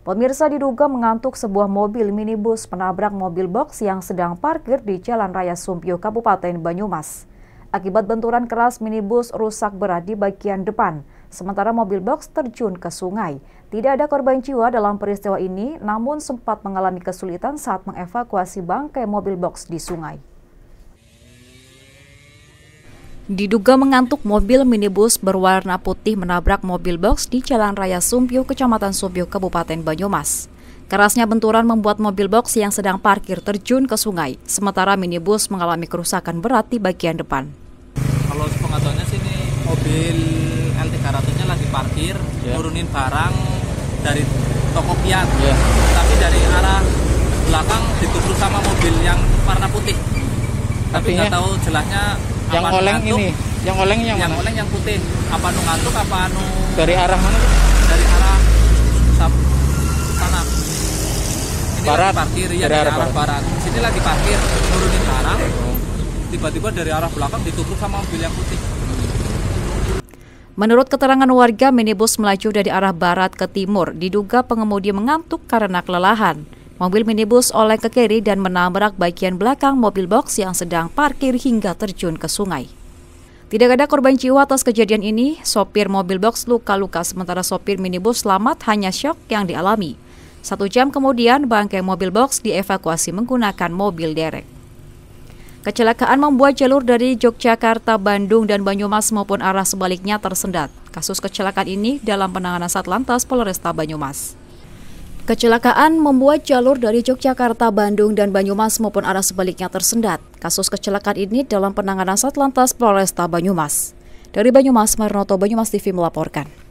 Pemirsa diduga mengantuk sebuah mobil minibus menabrak mobil box yang sedang parkir di Jalan Raya Sumpio, Kabupaten Banyumas. Akibat benturan keras, minibus rusak berat di bagian depan, sementara mobil box terjun ke sungai. Tidak ada korban jiwa dalam peristiwa ini, namun sempat mengalami kesulitan saat mengevakuasi bangkai mobil box di sungai. Diduga mengantuk mobil minibus berwarna putih menabrak mobil box di Jalan Raya Sumpio, Kecamatan Sumpio, Kabupaten Banyumas. Kerasnya benturan membuat mobil box yang sedang parkir terjun ke sungai, sementara minibus mengalami kerusakan berat di bagian depan. Kalau sepengetahuannya sih ini mobil L300-nya lagi parkir, yeah. nurunin barang dari toko kiat, yeah. tapi dari arah belakang ditusuk sama mobil yang warna putih. Tapi nggak tahu jelasnya yang oleng ngantuk? ini yang oleng yang, yang mana? oleng yang putih apa nu ngantuk apa anu dari arah mana dari arah sana ini barat lagi parkir ya dari, dari arah, arah barat. barat sini lagi parkir turunin barang tiba-tiba dari arah belakang ditutup sama mobil yang putih Menurut keterangan warga, minibus melaju dari arah barat ke timur, diduga pengemudi mengantuk karena kelelahan. Mobil minibus oleh ke kiri dan menabrak bagian belakang mobil box yang sedang parkir hingga terjun ke sungai. Tidak ada korban jiwa atas kejadian ini, sopir mobil box luka-luka sementara sopir minibus selamat hanya shock yang dialami. Satu jam kemudian, bangkai mobil box dievakuasi menggunakan mobil derek. Kecelakaan membuat jalur dari Yogyakarta, Bandung, dan Banyumas maupun arah sebaliknya tersendat. Kasus kecelakaan ini dalam penanganan Satlantas Polresta Banyumas. Kecelakaan membuat jalur dari Yogyakarta, Bandung, dan Banyumas maupun arah sebaliknya tersendat. Kasus kecelakaan ini dalam penanganan Satlantas Polresta Banyumas. Dari Banyumas, Marnoto Banyumas TV melaporkan.